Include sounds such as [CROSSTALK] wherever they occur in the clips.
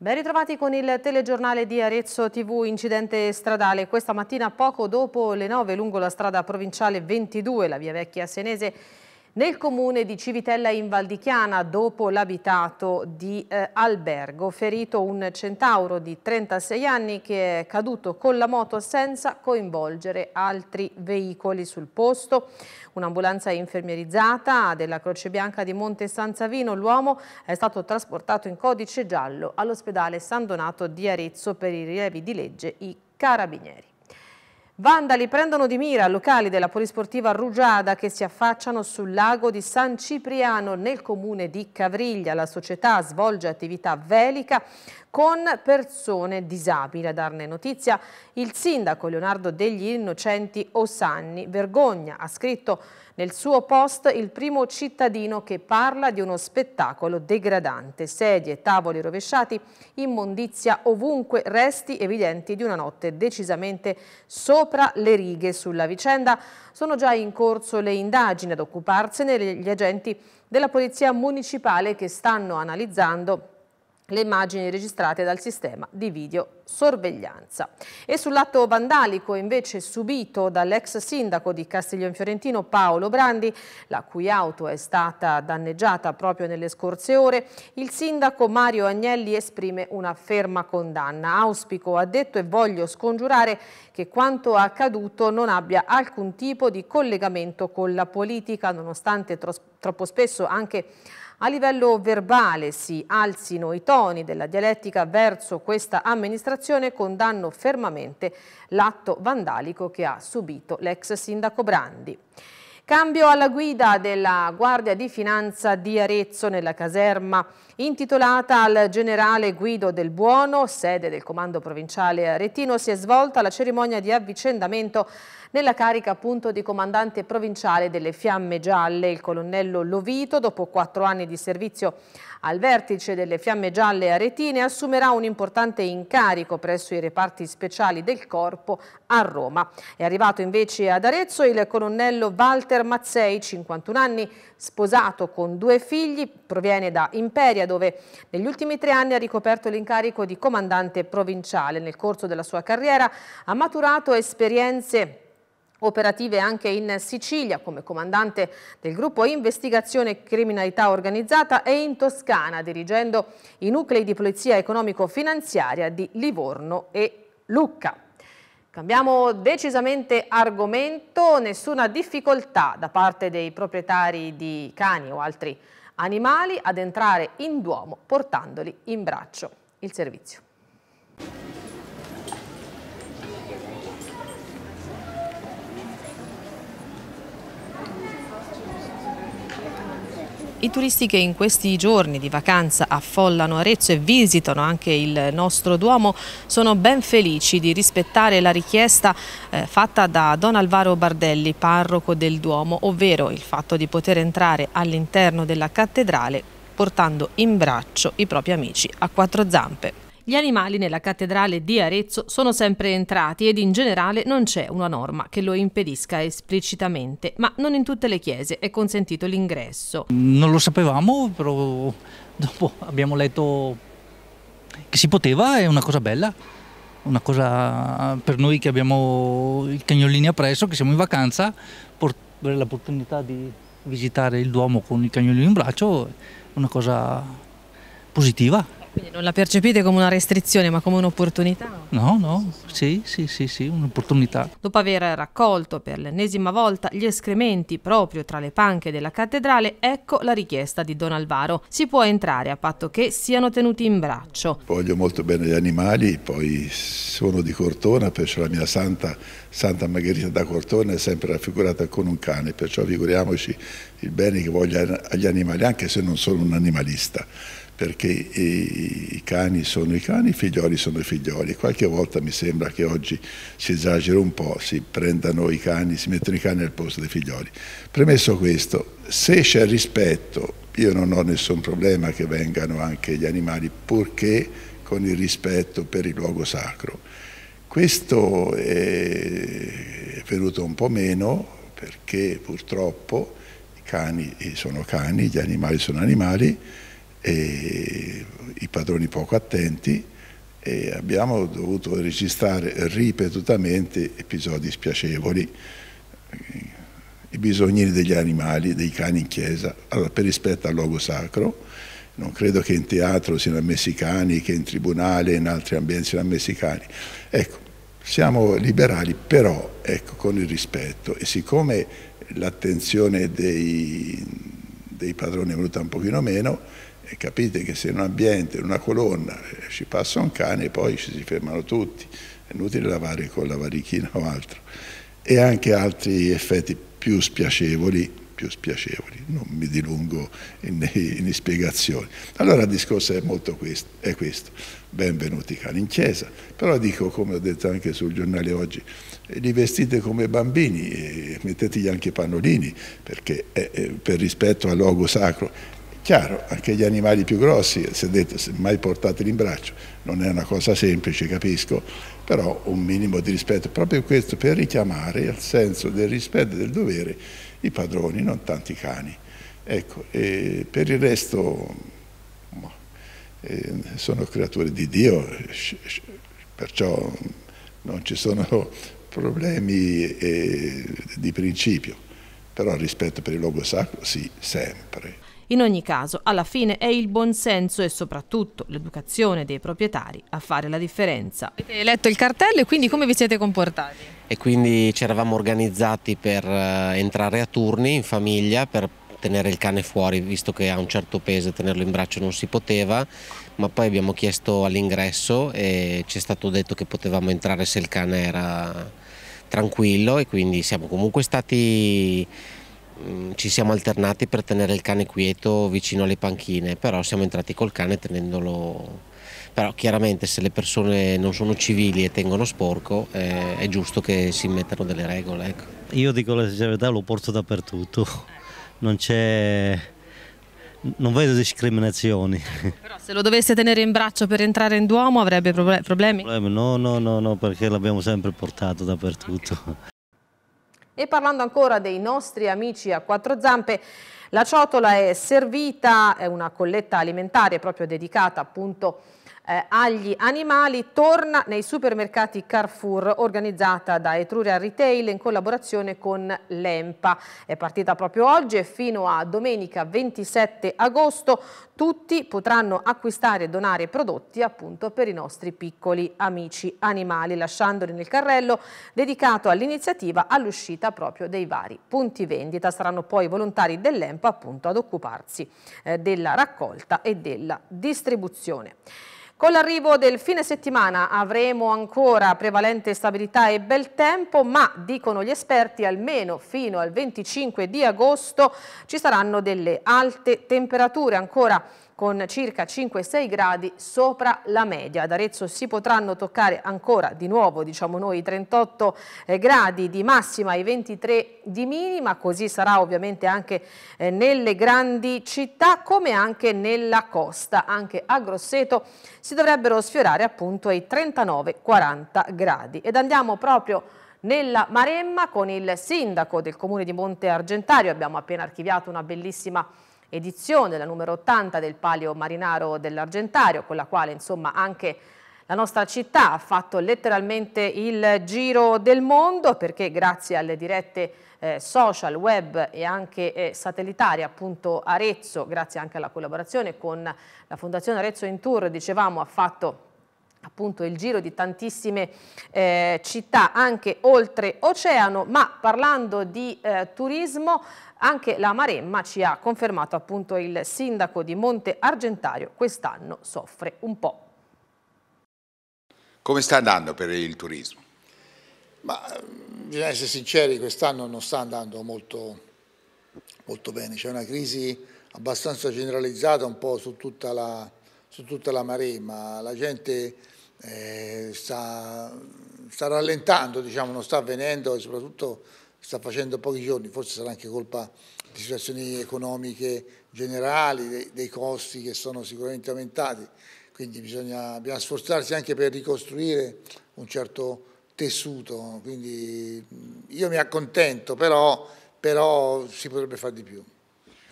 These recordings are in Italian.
Ben ritrovati con il telegiornale di Arezzo TV incidente stradale. Questa mattina poco dopo le 9 lungo la strada provinciale 22, la via vecchia senese, nel comune di Civitella in Valdichiana dopo l'abitato di eh, albergo, ferito un centauro di 36 anni che è caduto con la moto senza coinvolgere altri veicoli sul posto. Un'ambulanza infermierizzata della Croce Bianca di Monte San Savino, l'uomo è stato trasportato in codice giallo all'ospedale San Donato di Arezzo per i rilievi di legge i Carabinieri. Vandali prendono di mira locali della polisportiva Rugiada che si affacciano sul lago di San Cipriano nel comune di Cavriglia. La società svolge attività velica con persone disabili. A darne notizia il sindaco Leonardo degli Innocenti Osanni. Vergogna, ha scritto nel suo post il primo cittadino che parla di uno spettacolo degradante, sedie, tavoli rovesciati, immondizia ovunque, resti evidenti di una notte decisamente sopra le righe sulla vicenda. Sono già in corso le indagini ad occuparsene gli agenti della Polizia Municipale che stanno analizzando le immagini registrate dal sistema di videosorveglianza. E sull'atto vandalico invece subito dall'ex sindaco di Castiglione Fiorentino Paolo Brandi, la cui auto è stata danneggiata proprio nelle scorse ore, il sindaco Mario Agnelli esprime una ferma condanna. Auspico, ha detto e voglio scongiurare che quanto accaduto non abbia alcun tipo di collegamento con la politica, nonostante troppo spesso anche a livello verbale si alzino i toni della dialettica verso questa amministrazione, condanno fermamente l'atto vandalico che ha subito l'ex sindaco Brandi. Cambio alla guida della Guardia di Finanza di Arezzo nella caserma intitolata al generale Guido Del Buono, sede del comando provinciale aretino, si è svolta la cerimonia di avvicendamento nella carica appunto di comandante provinciale delle Fiamme Gialle. Il colonnello Lovito, dopo quattro anni di servizio al vertice delle Fiamme Gialle Aretine assumerà un importante incarico presso i reparti speciali del corpo a Roma. È arrivato invece ad Arezzo il colonnello Walter Mazzei, 51 anni, sposato con due figli, proviene da Imperia dove negli ultimi tre anni ha ricoperto l'incarico di comandante provinciale. Nel corso della sua carriera ha maturato esperienze operative anche in Sicilia come comandante del gruppo Investigazione Criminalità Organizzata e in Toscana dirigendo i nuclei di polizia economico-finanziaria di Livorno e Lucca. Cambiamo decisamente argomento, nessuna difficoltà da parte dei proprietari di cani o altri animali ad entrare in Duomo portandoli in braccio. Il servizio. I turisti che in questi giorni di vacanza affollano Arezzo e visitano anche il nostro Duomo sono ben felici di rispettare la richiesta eh, fatta da Don Alvaro Bardelli, parroco del Duomo, ovvero il fatto di poter entrare all'interno della cattedrale portando in braccio i propri amici a quattro zampe. Gli animali nella cattedrale di Arezzo sono sempre entrati ed in generale non c'è una norma che lo impedisca esplicitamente, ma non in tutte le chiese è consentito l'ingresso. Non lo sapevamo, però dopo abbiamo letto che si poteva, è una cosa bella una cosa per noi che abbiamo il cagnolini appresso, che siamo in vacanza, avere l'opportunità di visitare il Duomo con il cagnolino in braccio è una cosa positiva. Quindi non la percepite come una restrizione ma come un'opportunità? No, no, sì, sì, sì, sì, un'opportunità. Dopo aver raccolto per l'ennesima volta gli escrementi proprio tra le panche della cattedrale, ecco la richiesta di Don Alvaro. Si può entrare a patto che siano tenuti in braccio. Voglio molto bene gli animali, poi sono di Cortona, perciò la mia santa, Santa Margherita da Cortona è sempre raffigurata con un cane, perciò figuriamoci il bene che voglio agli animali, anche se non sono un animalista perché i, cani sono i cani, i figlioli sono i figlioli. Qualche volta mi sembra che oggi si esagera un po', si prendano i cani, si mettono i cani al posto dei figlioli. Premesso questo, se c'è rispetto, io non ho nessun problema che vengano anche gli animali, purché con il rispetto per il luogo sacro. Questo è venuto un po' meno perché purtroppo i cani sono cani, gli animali sono animali, e i padroni poco attenti e abbiamo dovuto registrare ripetutamente episodi spiacevoli, i bisogni degli animali, dei cani in chiesa, allora, per rispetto al luogo sacro, non credo che in teatro siano ammessi cani, che in tribunale, e in altri ambienti siano ammessi cani. Ecco, siamo liberali, però ecco, con il rispetto e siccome l'attenzione dei, dei padroni è venuta un pochino meno, e capite che se in un ambiente, in una colonna, eh, ci passa un cane e poi ci si fermano tutti, è inutile lavare con la varichina o altro. E anche altri effetti più spiacevoli, più spiacevoli, non mi dilungo in, in spiegazioni. Allora il discorso è molto questo, è questo. benvenuti cani in chiesa, però dico come ho detto anche sul giornale oggi, eh, li vestite come bambini e mettetegli anche i pannolini, perché è, per rispetto al luogo sacro Chiaro, anche gli animali più grossi, se è detto, mai portateli in braccio, non è una cosa semplice, capisco, però un minimo di rispetto, proprio questo per richiamare al senso del rispetto e del dovere i padroni, non tanti cani. Ecco, per il resto sono creature di Dio, perciò non ci sono [LAUGHS] problemi eh, di principio, però rispetto per il luogo sacro sì, sempre. In ogni caso, alla fine è il buonsenso e soprattutto l'educazione dei proprietari a fare la differenza. Avete letto il cartello e quindi come vi siete comportati? E quindi ci eravamo organizzati per eh, entrare a turni in famiglia, per tenere il cane fuori visto che ha un certo peso tenerlo in braccio non si poteva ma poi abbiamo chiesto all'ingresso e ci è stato detto che potevamo entrare se il cane era tranquillo e quindi siamo comunque stati Mm, ci siamo alternati per tenere il cane quieto vicino alle panchine, però siamo entrati col cane tenendolo... Però chiaramente se le persone non sono civili e tengono sporco eh, è giusto che si mettano delle regole. Ecco. Io dico la sincerità, lo porto dappertutto, non c'è... Non vedo discriminazioni. Però se lo dovesse tenere in braccio per entrare in Duomo avrebbe problemi? No, no, no, no perché l'abbiamo sempre portato dappertutto. Okay. E parlando ancora dei nostri amici a quattro zampe, la ciotola è servita, è una colletta alimentare proprio dedicata appunto eh, agli animali torna nei supermercati Carrefour organizzata da Etruria Retail in collaborazione con l'EMPA. È partita proprio oggi e fino a domenica 27 agosto tutti potranno acquistare e donare prodotti appunto per i nostri piccoli amici animali lasciandoli nel carrello dedicato all'iniziativa all'uscita proprio dei vari punti vendita. Saranno poi i volontari dell'EMPA appunto ad occuparsi eh, della raccolta e della distribuzione. Con l'arrivo del fine settimana avremo ancora prevalente stabilità e bel tempo, ma dicono gli esperti almeno fino al 25 di agosto ci saranno delle alte temperature ancora con circa 5-6 gradi sopra la media. Ad Arezzo si potranno toccare ancora di nuovo diciamo noi, i 38 eh, gradi di massima e i 23 di minima, così sarà ovviamente anche eh, nelle grandi città come anche nella costa. Anche a Grosseto si dovrebbero sfiorare appunto i 39-40 gradi. Ed andiamo proprio nella Maremma con il sindaco del comune di Monte Argentario. Abbiamo appena archiviato una bellissima edizione, la numero 80 del Palio Marinaro dell'Argentario, con la quale insomma anche la nostra città ha fatto letteralmente il giro del mondo perché grazie alle dirette eh, social, web e anche eh, satellitari, appunto Arezzo, grazie anche alla collaborazione con la Fondazione Arezzo in Tour, dicevamo, ha fatto appunto il giro di tantissime eh, città anche oltre oceano, ma parlando di eh, turismo anche la Maremma ci ha confermato appunto il sindaco di Monte Argentario, quest'anno soffre un po'. Come sta andando per il turismo? Ma eh, bisogna essere sinceri, quest'anno non sta andando molto, molto bene, c'è una crisi abbastanza generalizzata un po' su tutta la, su tutta la Maremma, la gente eh, sta, sta, rallentando, diciamo, non sta avvenendo e soprattutto sta facendo pochi giorni, forse sarà anche colpa di situazioni economiche generali, dei, dei costi che sono sicuramente aumentati, quindi bisogna, bisogna sforzarsi anche per ricostruire un certo tessuto, quindi io mi accontento, però, però si potrebbe fare di più.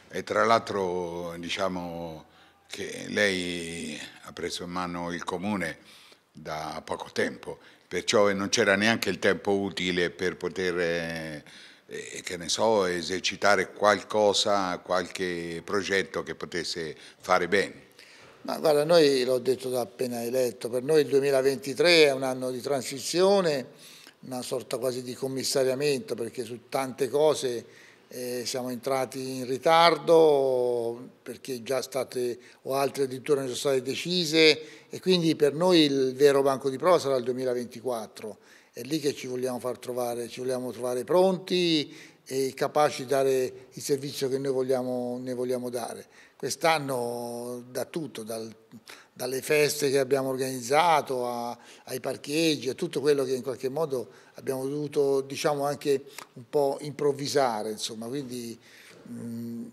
E tra l'altro diciamo, che lei ha preso in mano il comune da poco tempo, perciò non c'era neanche il tempo utile per poter, eh, che ne so, esercitare qualcosa, qualche progetto che potesse fare bene. Ma guarda, noi l'ho detto da appena eletto, per noi il 2023 è un anno di transizione, una sorta quasi di commissariamento, perché su tante cose eh, siamo entrati in ritardo perché già state o altre addirittura ne sono state decise e quindi per noi il vero banco di prova sarà il 2024. È lì che ci vogliamo far trovare, ci vogliamo trovare pronti e capaci di dare il servizio che noi vogliamo, vogliamo dare. Quest'anno da tutto, dal dalle feste che abbiamo organizzato a, ai parcheggi, a tutto quello che in qualche modo abbiamo dovuto diciamo, anche un po' improvvisare. Insomma. Quindi mh, mm,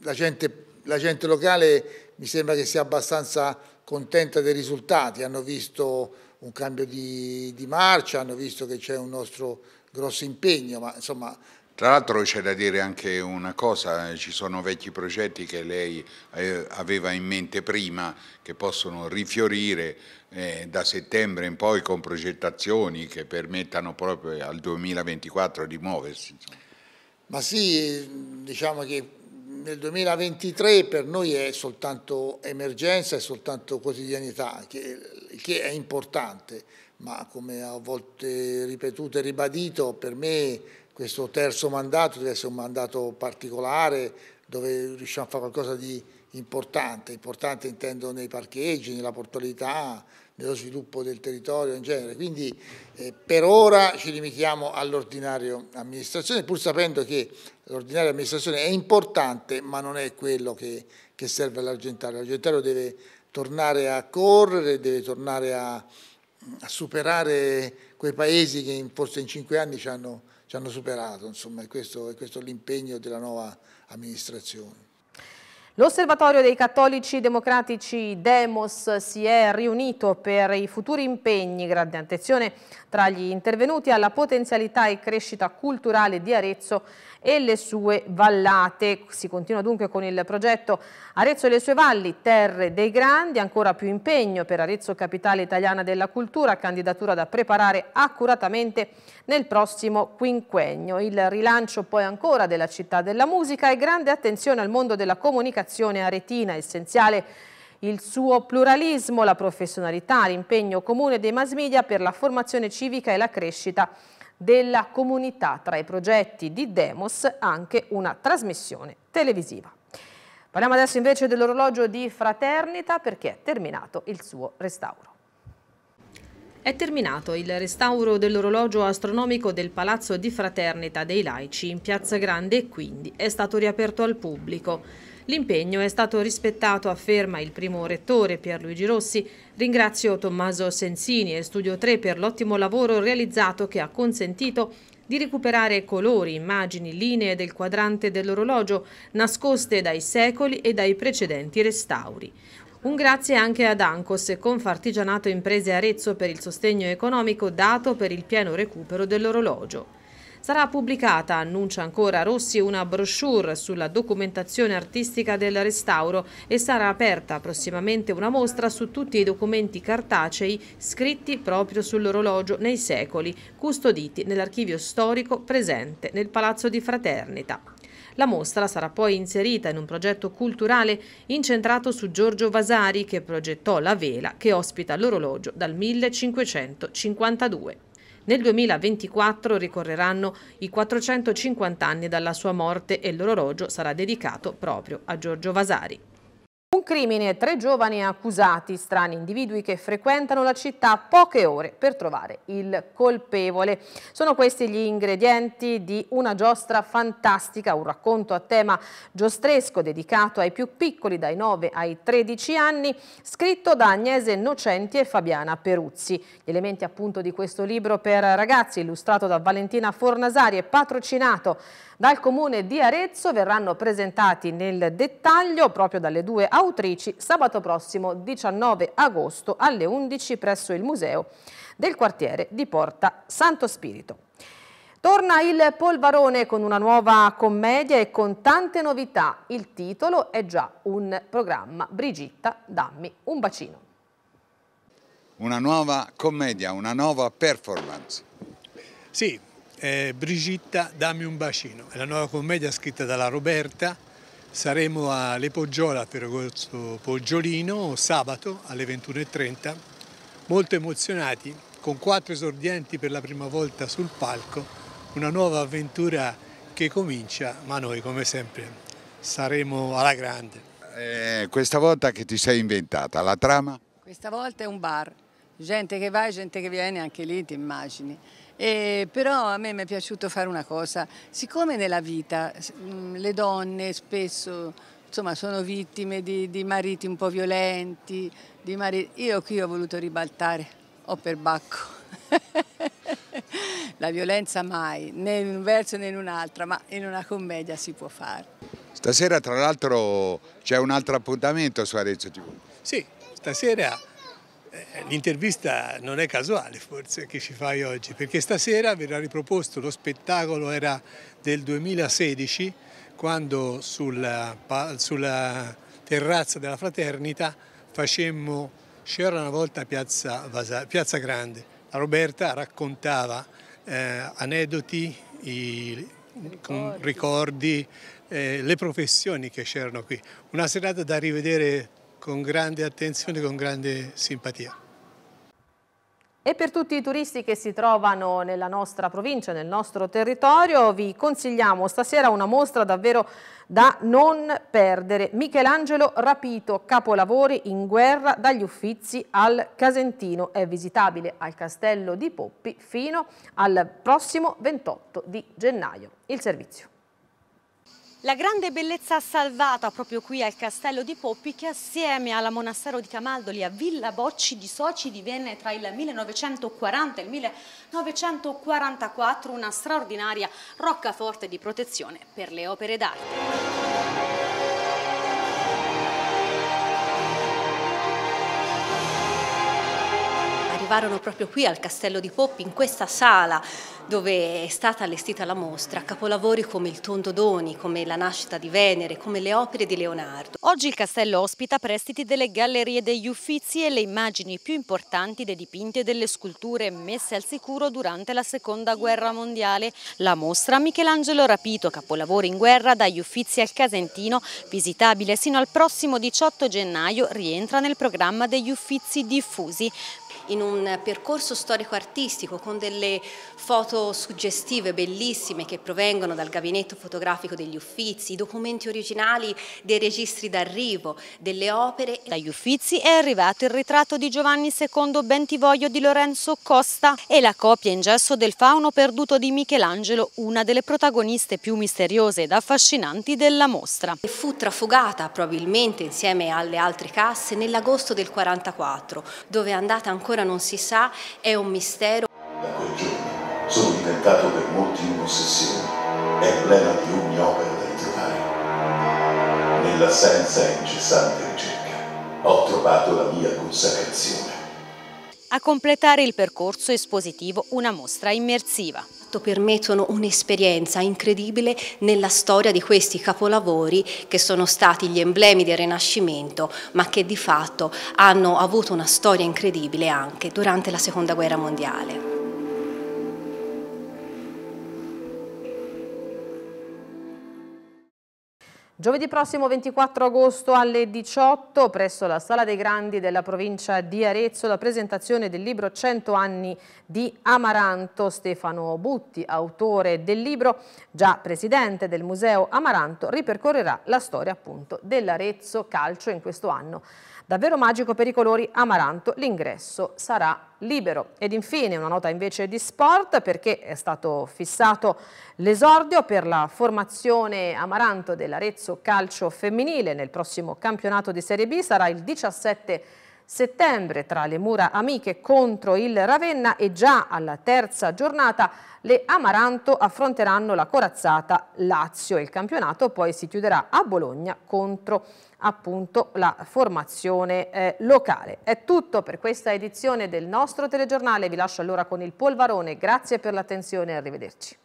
la, gente, la, gente, locale mi sembra che sia abbastanza contenta dei risultati, hanno visto un cambio di, di marcia, hanno visto che c'è un nostro grosso impegno, ma insomma tra l'altro c'è da dire anche una cosa, eh, ci sono vecchi progetti che lei eh, aveva in mente prima che possono rifiorire eh, da settembre in poi con progettazioni che permettano proprio al 2024 di muoversi. Ma sì, eh, diciamo che nel 2023 per noi è soltanto emergenza, è soltanto quotidianità, che, che è importante, ma come a volte ripetuto e ribadito per me questo terzo mandato deve essere un mandato particolare dove riusciamo a fare qualcosa di importante, importante intendo nei parcheggi, nella portualità, nello sviluppo del territorio in genere. Quindi eh, per ora ci limitiamo all'ordinario amministrazione, pur sapendo che l'ordinario amministrazione è importante ma non è quello che, che serve all'argentario. L'argentario deve tornare a correre, deve tornare a, a superare quei paesi che in, forse in cinque anni ci hanno ci hanno superato, insomma, e questo, questo è l'impegno della nuova amministrazione. L'Osservatorio dei Cattolici Democratici Demos si è riunito per i futuri impegni, grande attenzione tra gli intervenuti alla potenzialità e crescita culturale di Arezzo e le sue vallate. Si continua dunque con il progetto Arezzo e le sue valli, terre dei grandi, ancora più impegno per Arezzo Capitale Italiana della Cultura, candidatura da preparare accuratamente nel prossimo quinquennio. Il rilancio poi ancora della città della musica e grande attenzione al mondo della comunicazione aretina, essenziale il suo pluralismo, la professionalità, l'impegno comune dei mass media per la formazione civica e la crescita della comunità. Tra i progetti di Demos anche una trasmissione televisiva. Parliamo adesso invece dell'orologio di Fraternita perché è terminato il suo restauro. È terminato il restauro dell'orologio astronomico del Palazzo di Fraternita dei Laici in Piazza Grande e quindi è stato riaperto al pubblico. L'impegno è stato rispettato, afferma il primo rettore Pierluigi Rossi. Ringrazio Tommaso Sensini e Studio 3 per l'ottimo lavoro realizzato che ha consentito di recuperare colori, immagini, linee del quadrante dell'orologio nascoste dai secoli e dai precedenti restauri. Un grazie anche ad Ancos e Confartigianato Imprese Arezzo per il sostegno economico dato per il pieno recupero dell'orologio. Sarà pubblicata, annuncia ancora Rossi, una brochure sulla documentazione artistica del restauro e sarà aperta prossimamente una mostra su tutti i documenti cartacei scritti proprio sull'orologio nei secoli, custoditi nell'archivio storico presente nel Palazzo di Fraternita. La mostra sarà poi inserita in un progetto culturale incentrato su Giorgio Vasari che progettò la vela che ospita l'orologio dal 1552. Nel 2024 ricorreranno i 450 anni dalla sua morte e l'orologio sarà dedicato proprio a Giorgio Vasari. Un crimine, tre giovani accusati, strani individui che frequentano la città poche ore per trovare il colpevole. Sono questi gli ingredienti di una giostra fantastica, un racconto a tema giostresco dedicato ai più piccoli dai 9 ai 13 anni, scritto da Agnese Nocenti e Fabiana Peruzzi. Gli elementi appunto di questo libro per ragazzi, illustrato da Valentina Fornasari e patrocinato dal comune di Arezzo, verranno presentati nel dettaglio proprio dalle due autori autrici sabato prossimo 19 agosto alle 11 presso il museo del quartiere di Porta Santo Spirito. Torna il Polvarone con una nuova commedia e con tante novità. Il titolo è già un programma. Brigitta, dammi un bacino. Una nuova commedia, una nuova performance. Sì, eh, Brigitta, dammi un bacino. È la nuova commedia scritta dalla Roberta Saremo alle Poggiola, Ferragosto Poggiolino, sabato alle 21.30, molto emozionati, con quattro esordienti per la prima volta sul palco, una nuova avventura che comincia, ma noi come sempre saremo alla grande. Eh, questa volta che ti sei inventata, la trama? Questa volta è un bar, gente che va e gente che viene, anche lì ti immagini. Eh, però a me mi è piaciuto fare una cosa, siccome nella vita mm, le donne spesso insomma, sono vittime di, di, mariti un po' violenti, mariti... io qui ho voluto ribaltare, ho per bacco. [LAUGHS] La violenza mai, né in un verso né in un'altra, ma in una commedia si può fare. Stasera tra l'altro c'è un altro appuntamento su Arezzo TV. Sì, stasera eh, l'intervista non è casuale forse che ci fai oggi, perché stasera verrà riproposto lo spettacolo era del 2016, quando sulla, sulla eh, terrazza della Fraternita facemmo C'era una volta Piazza, Piazza Grande. La Roberta raccontava eh, aneddoti, i, ricordi, ricordi eh, le professioni che c'erano qui. Una serata da rivedere con grande attenzione e con grande simpatia. E per tutti i turisti che si trovano nella nostra provincia, nel nostro territorio, vi consigliamo stasera una mostra davvero da non perdere. Michelangelo Rapito, capolavori in guerra dagli Uffizi al Casentino. È visitabile al Castello di Poppi fino al prossimo 28 di gennaio. Il servizio. La grande bellezza salvata proprio qui al castello di Poppi che assieme alla monastero di Camaldoli a Villa Bocci di Soci divenne tra il 1940 e il 1944 una straordinaria roccaforte di protezione per le opere d'arte. arrivarono proprio qui al Castello di Poppi, in questa sala dove è stata allestita la mostra, capolavori come il Tondodoni, come la nascita di Venere, come le opere di Leonardo. Oggi il castello ospita prestiti delle gallerie degli Uffizi e le immagini più importanti dei dipinti e delle sculture messe al sicuro durante la Seconda Guerra Mondiale. La mostra Michelangelo Rapito, capolavori in guerra dagli Uffizi al Casentino, visitabile sino al prossimo 18 gennaio, rientra nel programma degli Uffizi diffusi in un percorso storico-artistico con delle foto suggestive bellissime che provengono dal gabinetto fotografico degli Uffizi, i documenti originali dei registri d'arrivo, delle opere. Dagli Uffizi è arrivato il ritratto di Giovanni II Bentivoglio di Lorenzo Costa e la copia in gesso del fauno perduto di Michelangelo, una delle protagoniste più misteriose ed affascinanti della mostra. Fu trafugata probabilmente insieme alle altre casse nell'agosto del 44, dove è andata ancora ancora non si sa, è un mistero. Da quel giorno sono diventato per molti un'ossessione, emblema di ogni opera da ritrovare. Nell'assenza e incessante ricerca ho trovato la mia consacrazione. A completare il percorso espositivo una mostra immersiva tutto permettono un'esperienza incredibile nella storia di questi capolavori che sono stati gli emblemi del Rinascimento, ma che di fatto hanno avuto una storia incredibile anche durante la Seconda Guerra Mondiale. Giovedì prossimo 24 agosto alle 18 presso la Sala dei Grandi della provincia di Arezzo la presentazione del libro 100 anni di Amaranto. Stefano Butti, autore del libro, già presidente del Museo Amaranto, ripercorrerà la storia appunto dell'Arezzo Calcio in questo anno Davvero magico per i colori amaranto, l'ingresso sarà libero. Ed infine una nota invece di sport perché è stato fissato l'esordio per la formazione amaranto dell'Arezzo Calcio Femminile nel prossimo campionato di Serie B, sarà il 17 marzo settembre tra le mura amiche contro il Ravenna e già alla terza giornata le Amaranto affronteranno la corazzata Lazio e il campionato poi si chiuderà a Bologna contro appunto la formazione eh, locale. È tutto per questa edizione del nostro telegiornale, vi lascio allora con il Polvarone, grazie per l'attenzione e arrivederci.